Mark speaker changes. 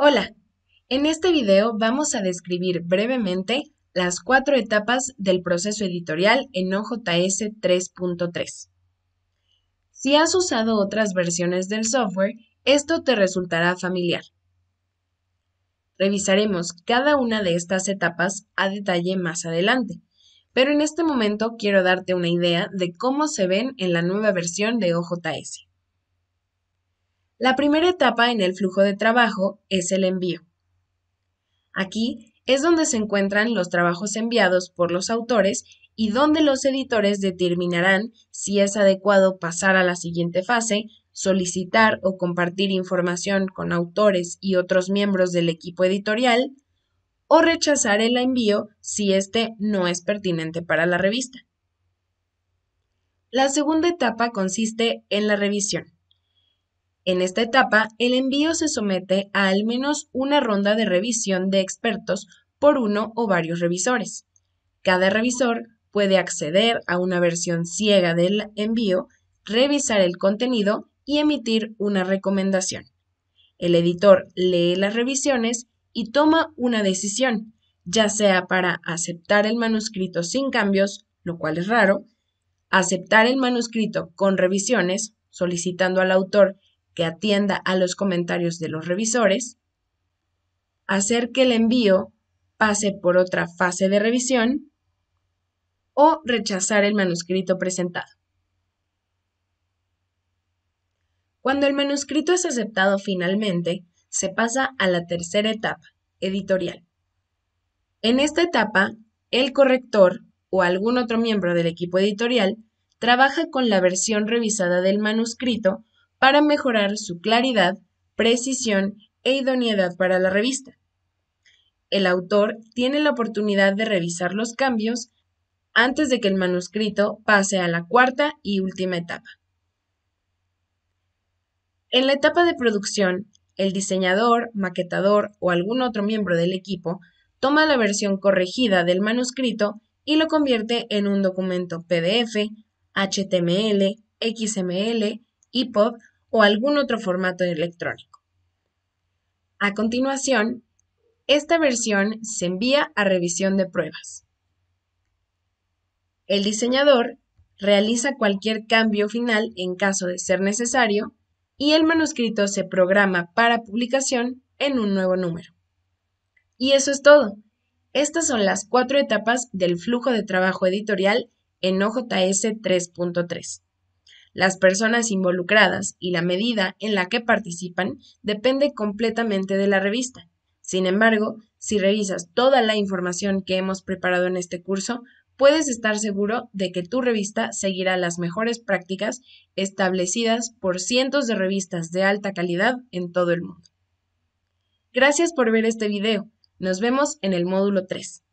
Speaker 1: Hola, en este video vamos a describir brevemente las cuatro etapas del proceso editorial en OJS 3.3. Si has usado otras versiones del software, esto te resultará familiar. Revisaremos cada una de estas etapas a detalle más adelante, pero en este momento quiero darte una idea de cómo se ven en la nueva versión de OJS. La primera etapa en el flujo de trabajo es el envío. Aquí es donde se encuentran los trabajos enviados por los autores y donde los editores determinarán si es adecuado pasar a la siguiente fase, solicitar o compartir información con autores y otros miembros del equipo editorial, o rechazar el envío si éste no es pertinente para la revista. La segunda etapa consiste en la revisión. En esta etapa, el envío se somete a al menos una ronda de revisión de expertos por uno o varios revisores. Cada revisor puede acceder a una versión ciega del envío, revisar el contenido y emitir una recomendación. El editor lee las revisiones y toma una decisión, ya sea para aceptar el manuscrito sin cambios, lo cual es raro, aceptar el manuscrito con revisiones, solicitando al autor que atienda a los comentarios de los revisores, hacer que el envío pase por otra fase de revisión o rechazar el manuscrito presentado. Cuando el manuscrito es aceptado finalmente, se pasa a la tercera etapa, editorial. En esta etapa, el corrector o algún otro miembro del equipo editorial trabaja con la versión revisada del manuscrito para mejorar su claridad, precisión e idoneidad para la revista. El autor tiene la oportunidad de revisar los cambios antes de que el manuscrito pase a la cuarta y última etapa. En la etapa de producción, el diseñador, maquetador o algún otro miembro del equipo toma la versión corregida del manuscrito y lo convierte en un documento PDF, HTML, XML EPUB o algún otro formato electrónico. A continuación, esta versión se envía a revisión de pruebas. El diseñador realiza cualquier cambio final en caso de ser necesario y el manuscrito se programa para publicación en un nuevo número. Y eso es todo. Estas son las cuatro etapas del flujo de trabajo editorial en OJS 3.3 las personas involucradas y la medida en la que participan depende completamente de la revista. Sin embargo, si revisas toda la información que hemos preparado en este curso, puedes estar seguro de que tu revista seguirá las mejores prácticas establecidas por cientos de revistas de alta calidad en todo el mundo. Gracias por ver este video. Nos vemos en el módulo 3.